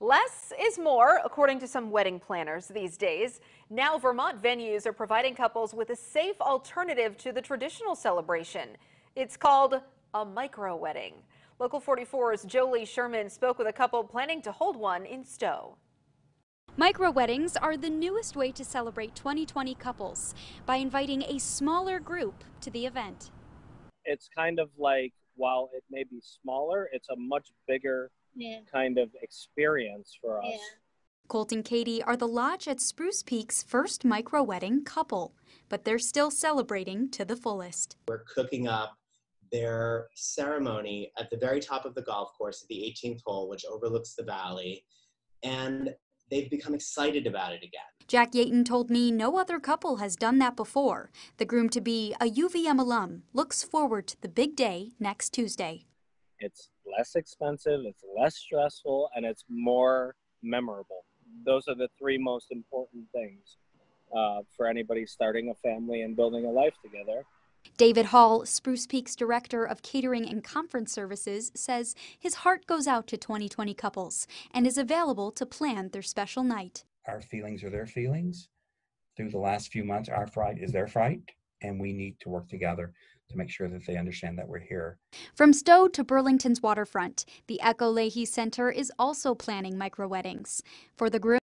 Less is more, according to some wedding planners these days. Now, Vermont venues are providing couples with a safe alternative to the traditional celebration. It's called a micro wedding. Local 44's Jolie Sherman spoke with a couple planning to hold one in Stowe. Micro weddings are the newest way to celebrate 2020 couples by inviting a smaller group to the event. It's kind of like, while it may be smaller, it's a much bigger yeah. kind of experience for us. Yeah. Colt and Katie are the Lodge at Spruce Peak's first micro wedding couple, but they're still celebrating to the fullest. We're cooking up their ceremony at the very top of the golf course at the 18th hole, which overlooks the valley, and they've become excited about it again. Jack Yaton told me no other couple has done that before. The groom to be a UVM alum looks forward to the big day next Tuesday. It's less expensive, it's less stressful, and it's more memorable. Those are the three most important things uh, for anybody starting a family and building a life together. David Hall, Spruce Peak's director of catering and conference services, says his heart goes out to 2020 couples and is available to plan their special night. Our feelings are their feelings. Through the last few months, our fright is their fright and we need to work together to make sure that they understand that we're here. From Stowe to Burlington's waterfront, the Echo Leahy Center is also planning micro weddings. For the groom,